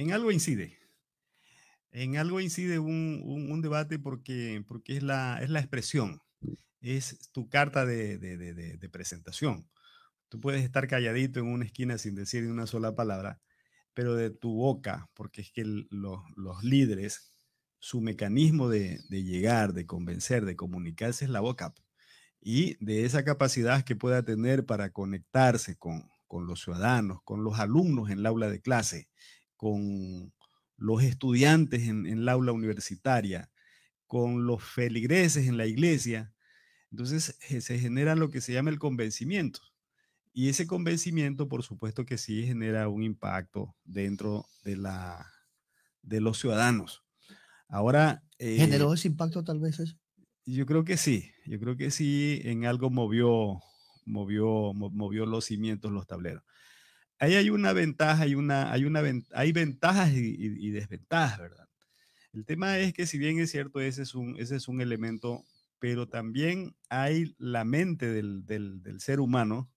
en algo incide. En algo incide un, debate porque, porque es, la, es la expresión, es tu carta de, presentación. Tú puedes estar calladito en una esquina sin decir una sola palabra, pero de tu boca, porque es que los, líderes, su mecanismo de, llegar, de convencer, de comunicarse es la boca. Y de esa capacidad que pueda tener para conectarse con, con los ciudadanos, con los alumnos en el aula de clase, con los estudiantes en, en el aula universitaria, con los feligreses en la iglesia. Entonces eh, se genera lo que se llama el convencimiento. Y ese convencimiento, por supuesto que sí genera un impacto dentro de, la, de los ciudadanos. Ahora... Eh, ¿Generó ese impacto tal vez eso? Yo creo que sí, yo creo que sí, en algo movió, movió, movió los cimientos, los tableros ahí hay una ventaja, hay, una, hay, una, hay ventajas y, desventajas, ¿verdad? El tema es que si bien es cierto, ese es un, ese es un elemento, pero también hay la mente del, ser humano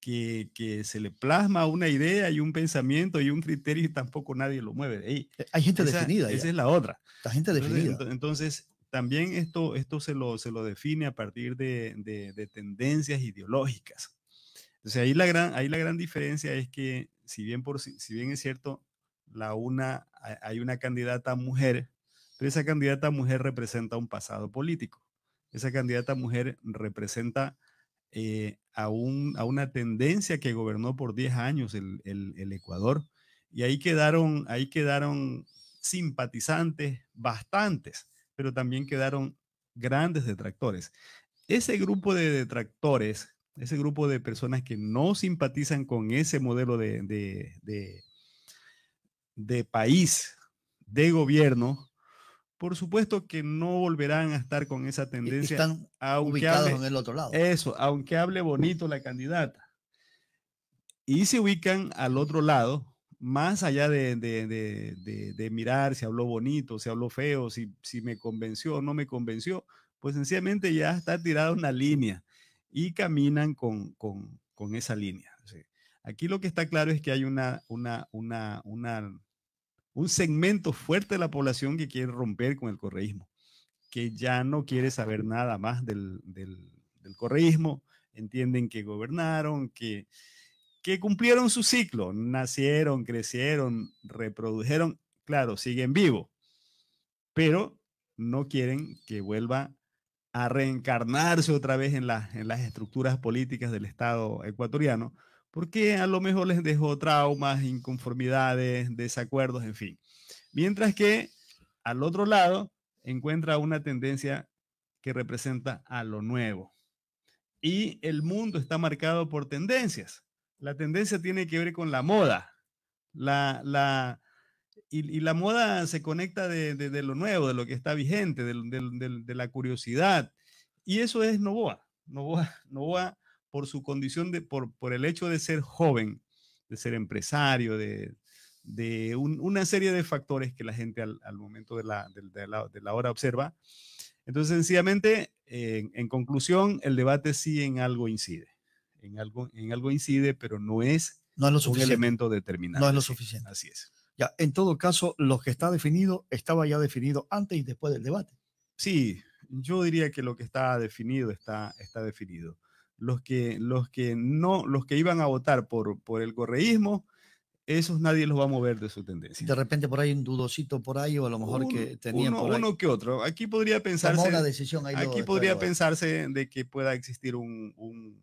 que, se le plasma una idea y un pensamiento y un criterio y tampoco nadie lo mueve de ahí. Eh, hay gente definida. Esa es la otra. La gente definida. Entonces, también esto, esto se, lo, se lo define a partir de tendencias ideológicas. Entonces ahí la gran, ahí la gran diferencia es que si bien, por, si bien es cierto, la una, hay una candidata mujer, pero esa candidata mujer representa un pasado político. Esa candidata mujer representa eh, a, una tendencia que gobernó por 10 años el, el Ecuador. Y ahí quedaron, ahí quedaron simpatizantes bastantes, pero también quedaron grandes detractores. Ese grupo de detractores ese grupo de personas que no simpatizan con ese modelo de, de, de, país, de gobierno, por supuesto que no volverán a estar con esa e-, tendencia. Están ubicados en el otro lado. Eso, aunque hable bonito la candidata. Y se ubican al otro lado, más allá de, de mirar si habló bonito, si habló feo, si, si me convenció o no me convenció, pues sencillamente ya está tirada una línea y caminan con, con, con esa línea. Aquí lo que está claro es que hay una, una, una, una, un segmento fuerte de la población que quiere romper con el correísmo, que ya no quiere ah, saber nada más del, correísmo, entienden que gobernaron, que, cumplieron su ciclo, nacieron, crecieron, reprodujeron, claro, siguen vivo, pero no quieren que vuelva a reencarnarse otra vez en, las estructuras políticas del Estado ecuatoriano, porque a lo mejor les dejó traumas, inconformidades, desacuerdos, en fin. Mientras que al otro lado encuentra una tendencia que representa a lo nuevo. Y el mundo está marcado por tendencias. La tendencia tiene que ver con la moda, la, la, y, la moda se conecta de, lo nuevo, de lo que está vigente, de, la curiosidad. Y eso es Novoa. Novoa, por su condición, de, por, por el hecho de ser joven, de ser empresario, de, una serie de factores que la gente al, momento de la, hora observa. Entonces, sencillamente, en, conclusión, el debate sí en algo incide. En algo, en algo incide, pero no es, no es un elemento determinante. No es lo suficiente. Así es en todo caso, lo que está definido estaba ya definido antes y después del debate. Sí, yo diría que lo que está definido está, está definido. Los que, los que no, los que iban a votar por, por el correísmo, esos nadie los va a mover de su tendencia. De repente por ahí un dudosito por ahí o a lo mejor que tenían uno, Uno que otro. Aquí podría pensarse. decisión aquí podría pensarse de que pueda existir un, un,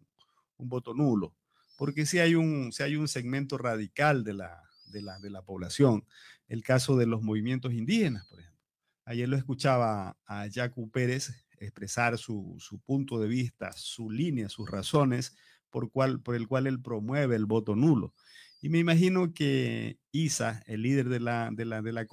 un voto nulo, porque si hay un si hay un segmento radical de la de la, población. El caso de los movimientos indígenas, por ejemplo. Ayer lo escuchaba a Jacu Pérez expresar su, punto de vista, su línea, sus razones por, por el cual él promueve el voto nulo. Y me imagino que Isa, el líder de la, de la, de la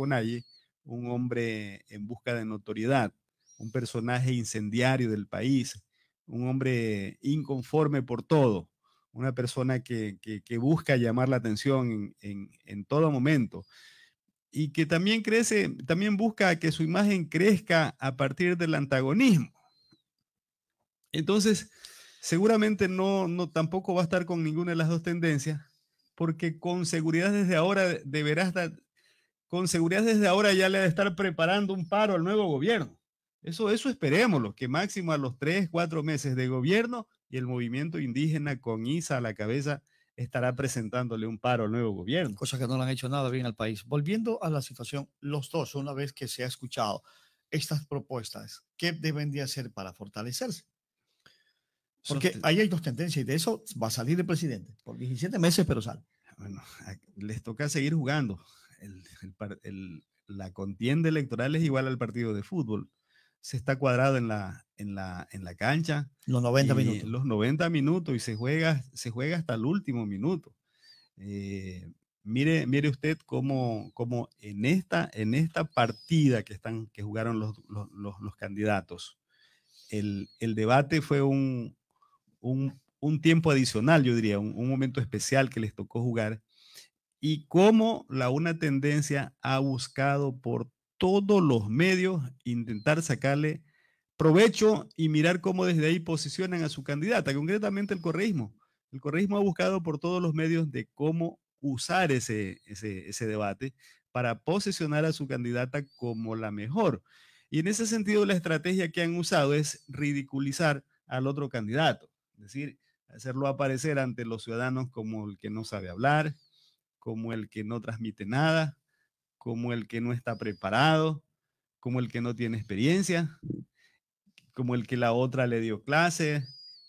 un hombre en busca de notoriedad, un personaje incendiario del país, un hombre inconforme por todo, una persona que, busca llamar la atención en, todo momento y que también crece, también busca que su imagen crezca a partir del antagonismo. Entonces, seguramente no, no tampoco va a estar con ninguna de las dos tendencias, porque con seguridad desde ahora deberá estar con seguridad desde ahora ya le ha de estar preparando un paro al nuevo gobierno. Eso, eso esperémoslo, que máximo a los tres, cuatro meses de gobierno y el movimiento indígena con ISA a la cabeza estará presentándole un paro al nuevo gobierno. Cosas que no le han hecho nada bien al país. Volviendo a la situación, los dos, una vez que se ha escuchado estas propuestas, ¿qué deben de hacer para fortalecerse? Porque ahí hay dos tendencias y de eso va a salir el presidente. Por 17 meses, pero sale. Bueno, les toca seguir jugando. la contienda electoral es igual al partido de fútbol se está cuadrado en la, en la, en la cancha. Los 90 eh, minutos. Los 90 minutos y se juega, se juega hasta el último minuto. Eh, mire, mire usted cómo, cómo, en, esta, en esta partida que, están, que jugaron los, los, los, los candidatos, el, el, debate fue un, un, un, tiempo adicional, yo diría, un, un, momento especial que les tocó jugar. Y cómo la una tendencia ha buscado por todos los medios, intentar sacarle provecho y mirar cómo desde ahí posicionan a su candidata, concretamente el correísmo. El correísmo ha buscado por todos los medios de cómo usar ese, ese, debate para posicionar a su candidata como la mejor. Y en ese sentido, la estrategia que han usado es ridiculizar al otro candidato, es decir, hacerlo aparecer ante los ciudadanos como el que no sabe hablar, como el que no transmite nada, como el que no está preparado, como el que no tiene experiencia, como el que la otra le dio clase.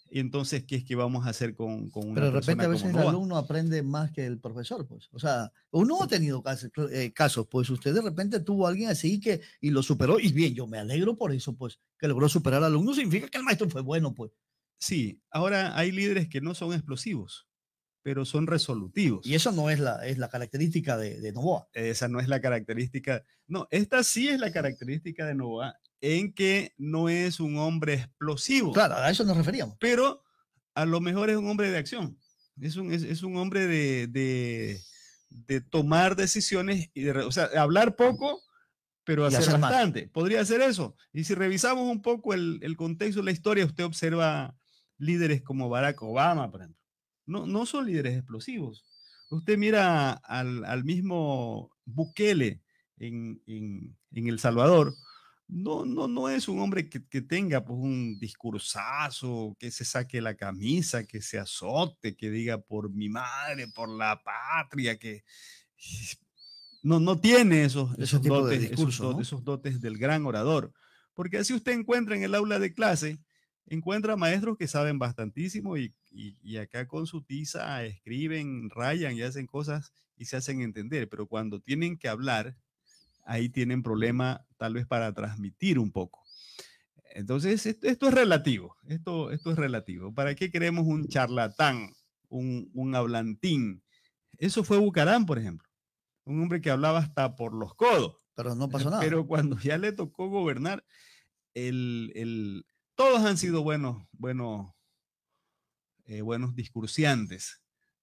Y entonces, ¿qué es que vamos a hacer con, con una Pero de repente a veces el alumno aprende más que el profesor, pues. O sea, uno ha tenido eh, casos, pues usted de repente tuvo a alguien así que y lo superó. Y bien, yo me alegro por eso, pues, que logró superar al alumno, significa que el maestro fue bueno, pues. Sí, ahora hay líderes que no son explosivos pero son resolutivos. Y eso no es la, es la característica de, de Novoa. Esa no es la característica. No, esta sí es la característica de Novoa en que no es un hombre explosivo. Claro, a eso nos referíamos. Pero a lo mejor es un hombre de acción. Es un, es, un hombre de, de, tomar decisiones, y de, o sea, hablar poco, pero hacer, bastante. Podría hacer eso. Y si revisamos un poco el, el contexto de la historia, usted observa líderes como Barack Obama, por ejemplo no, son líderes explosivos. Usted mira al, mismo Bukele en, El Salvador, no, no, no es un hombre que, tenga pues, un discursazo, que se saque la camisa, que se azote, que diga por mi madre, por la patria, que no, no tiene esos, esos, de esos dotes del gran orador. Porque así usted encuentra en el aula de clase encuentra maestros que saben bastantísimo y, y, acá con su tiza escriben, rayan y hacen cosas y se hacen entender, pero cuando tienen que hablar, ahí tienen problema tal vez para transmitir un poco. Entonces, esto, es relativo, esto, esto es relativo. ¿Para qué queremos un charlatán, un, hablantín? Eso fue Bucarán, por ejemplo, un hombre que hablaba hasta por los codos. Pero no eh, pasó nada. Pero cuando ya le tocó gobernar, el todos han sido buenos, buenos, eh, buenos discursiantes.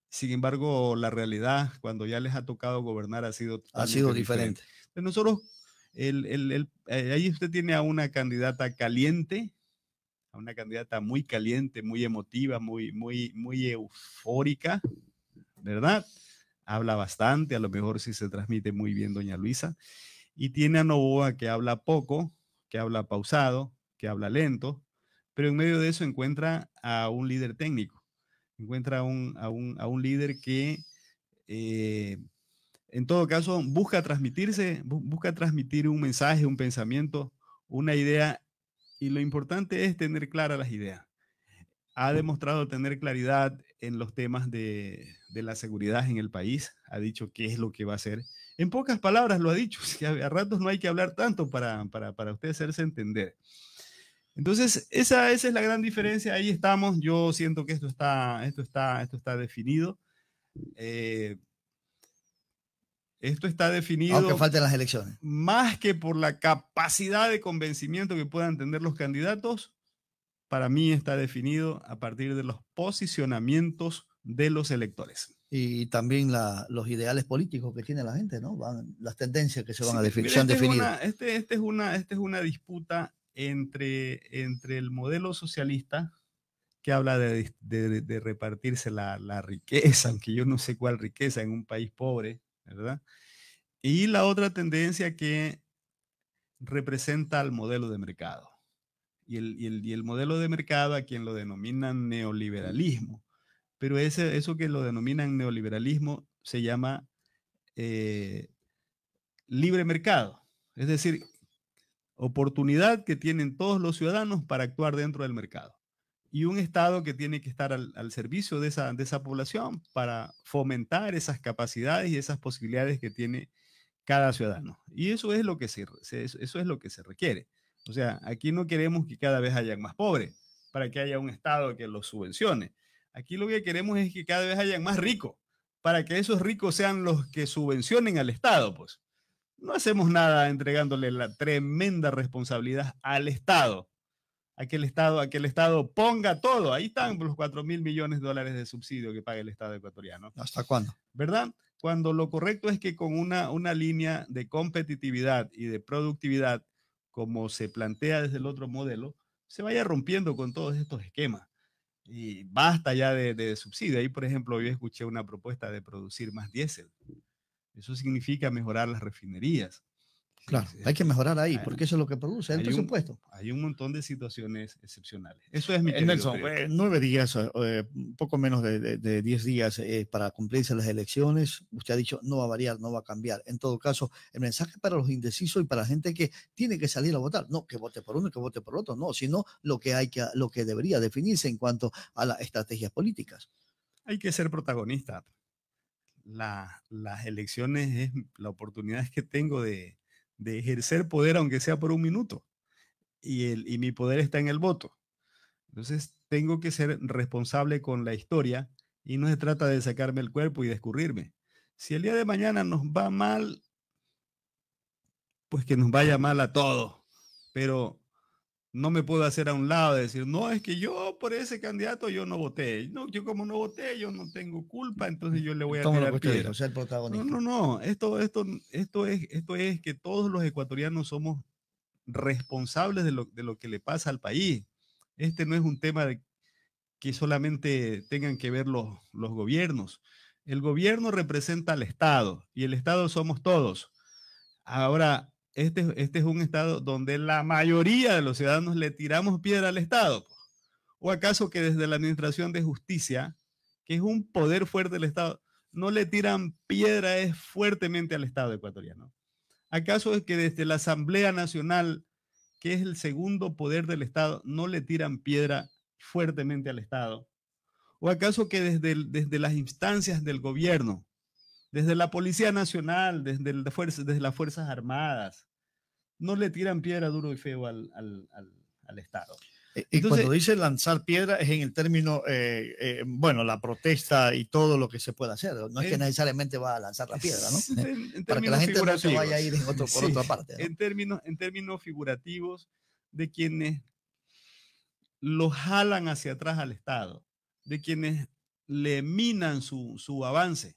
Sin embargo, la realidad, cuando ya les ha tocado gobernar, ha sido, ha sido diferente. Nosotros, eh, ahí usted tiene a una candidata caliente, a una candidata muy caliente, muy emotiva, muy, muy, muy eufórica, ¿verdad? Habla bastante, a lo mejor sí se transmite muy bien doña Luisa. Y tiene a Novoa que habla poco, que habla pausado, que habla lento, pero en medio de eso encuentra a un líder técnico, encuentra a un, líder que eh, en todo caso busca transmitirse, busca transmitir un mensaje, un pensamiento, una idea, y lo importante es tener claras las ideas. Ha demostrado tener claridad en los temas de, la seguridad en el país, ha dicho qué es lo que va a hacer. En pocas palabras lo ha dicho, a, ratos no hay que hablar tanto para, para usted hacerse entender. Entonces, esa, es la gran diferencia. Ahí estamos. Yo siento que esto está, esto está, esto está definido. Eh, esto está definido. Aunque falten las elecciones. Más que por la capacidad de convencimiento que puedan tener los candidatos, para mí está definido a partir de los posicionamientos de los electores. Y también los ideales políticos que tiene la gente, ¿no? las tendencias que se van a definir. este, es este, este es una disputa entre, entre el modelo socialista, que habla de, repartirse la, riqueza, aunque yo no sé cuál riqueza en un país pobre, ¿verdad? Y la otra tendencia que representa al modelo de mercado. Y el, modelo de mercado a quien lo denominan neoliberalismo. Pero ese, eso que lo denominan neoliberalismo se llama eh, libre mercado. Es decir, oportunidad que tienen todos los ciudadanos para actuar dentro del mercado. Y un Estado que tiene que estar al, servicio de esa, de esa población para fomentar esas capacidades y esas posibilidades que tiene cada ciudadano. Y eso es lo que se, eso es lo que se requiere. O sea, aquí no queremos que cada vez hayan más pobres para que haya un Estado que los subvencione. Aquí lo que queremos es que cada vez hayan más ricos para que esos ricos sean los que subvencionen al Estado, pues no hacemos nada entregándole la tremenda responsabilidad al Estado. Aquel Estado, el Estado ponga todo. Ahí están los 4 mil millones de dólares de subsidio que paga el Estado ecuatoriano. ¿Hasta cuándo? ¿Verdad? Cuando lo correcto es que con una, una línea de competitividad y de productividad, como se plantea desde el otro modelo, se vaya rompiendo con todos estos esquemas. Y basta ya de, de subsidio. Ahí, por ejemplo, yo escuché una propuesta de producir más diésel. Eso significa mejorar las refinerías. Claro, hay que mejorar ahí, porque eso es lo que produce el hay Un, hay un montón de situaciones excepcionales. Eso es mi eh, Nelson, eh, nueve días, eh, poco menos de, diez días para cumplirse las elecciones. Usted ha dicho, no va a variar, no va a cambiar. En todo caso, el mensaje para los indecisos y para la gente que tiene que salir a votar, no que vote por uno y que vote por otro, no, sino lo que, hay que, lo que debería definirse en cuanto a las estrategias políticas. Hay que ser protagonista las elecciones es la oportunidad que tengo de, ejercer poder, aunque sea por un minuto. Y, y mi poder está en el voto. Entonces, tengo que ser responsable con la historia y no se trata de sacarme el cuerpo y de Si el día de mañana nos va mal, pues que nos vaya mal a todos. Pero no me puedo hacer a un lado de decir, no, es que yo por ese candidato yo no voté. No, yo como no voté, yo no tengo culpa, entonces yo le voy a tirar piedra. No, no, no. Esto, esto, esto, es, esto es que todos los ecuatorianos somos responsables de lo, que le pasa al país. Este no es un tema que solamente tengan que ver los, los gobiernos. El gobierno representa al Estado y el Estado somos todos. Ahora, este, este, es un Estado donde la mayoría de los ciudadanos le tiramos piedra al Estado. ¿O acaso que desde la Administración de Justicia, que es un poder fuerte del Estado, no le tiran piedra fuertemente al Estado ecuatoriano? ¿Acaso es que desde la Asamblea Nacional, que es el segundo poder del Estado, no le tiran piedra fuertemente al Estado? ¿O acaso que desde, desde las instancias del gobierno, desde la Policía Nacional, desde, las Fuerzas Armadas, no le tiran piedra duro y feo al, Estado. E, y cuando dice lanzar piedra es en el término, eh, eh, bueno, la protesta y todo lo que se pueda hacer. No es, que necesariamente va a lanzar la piedra, ¿no? En, Para que la gente no se vaya a ir por otra parte. En, términos, en términos figurativos de quienes lo jalan hacia atrás al Estado, de quienes le minan su, su avance.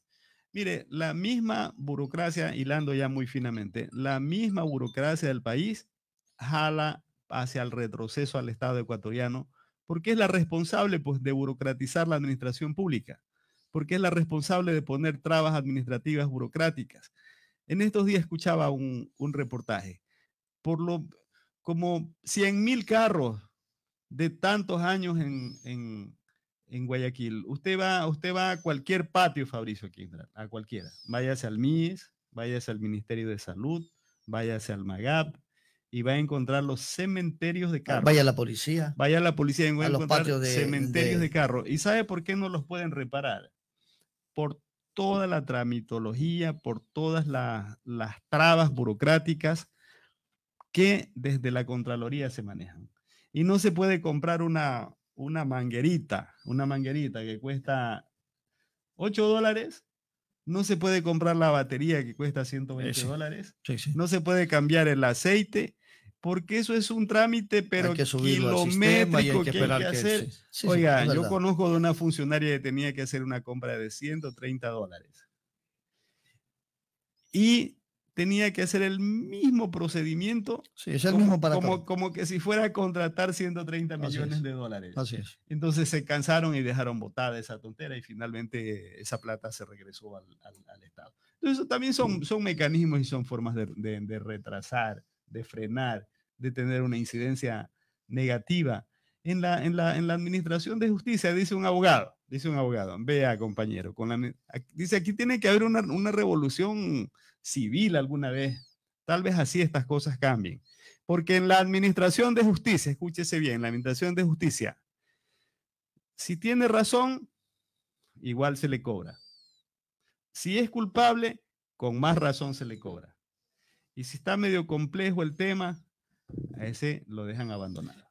Mire, la misma burocracia, hilando ya muy finamente, la misma burocracia del país jala hacia el retroceso al Estado ecuatoriano, porque es la responsable pues, de burocratizar la administración pública, porque es la responsable de poner trabas administrativas burocráticas. En estos días escuchaba un, reportaje, por lo como 100 mil carros de tantos años en, en Guayaquil. Usted va, usted va a cualquier patio, Fabricio a cualquiera. Váyase al MIS, váyase al Ministerio de Salud, váyase al MAGAP y va a encontrar los cementerios de carro. Vaya a la policía. Vaya a la policía en guayaquil a, de, cementerios de... carro. ¿Y sabe por qué no los pueden reparar? Por toda la tramitología, por todas las trabas burocráticas que desde la Contraloría se manejan. Y no se puede comprar una, una manguerita, una manguerita que cuesta 8 dólares, no se puede comprar la batería que cuesta 120 dólares, no se puede cambiar el aceite, porque eso es un trámite, pero que kilométrico que, que, hacer. Oiga, yo conozco de una funcionaria que tenía que hacer una compra de 130 dólares. Y tenía que hacer el mismo procedimiento. el como, mismo para como, que si fuera a contratar 130 millones de dólares. Entonces se cansaron y dejaron botada esa tontera y finalmente esa plata se regresó al, Estado. Entonces también son, mm. son mecanismos y son formas de, de retrasar, de frenar, de tener una incidencia negativa en la, administración de justicia, dice un abogado, dice un abogado, vea compañero, con la, dice aquí tiene que haber una, revolución civil alguna vez, tal vez así estas cosas cambien, porque en la administración de justicia, escúchese bien, la administración de justicia, si tiene razón, igual se le cobra. Si es culpable, con más razón se le cobra. Y si está medio complejo el tema, a ese lo dejan abandonado.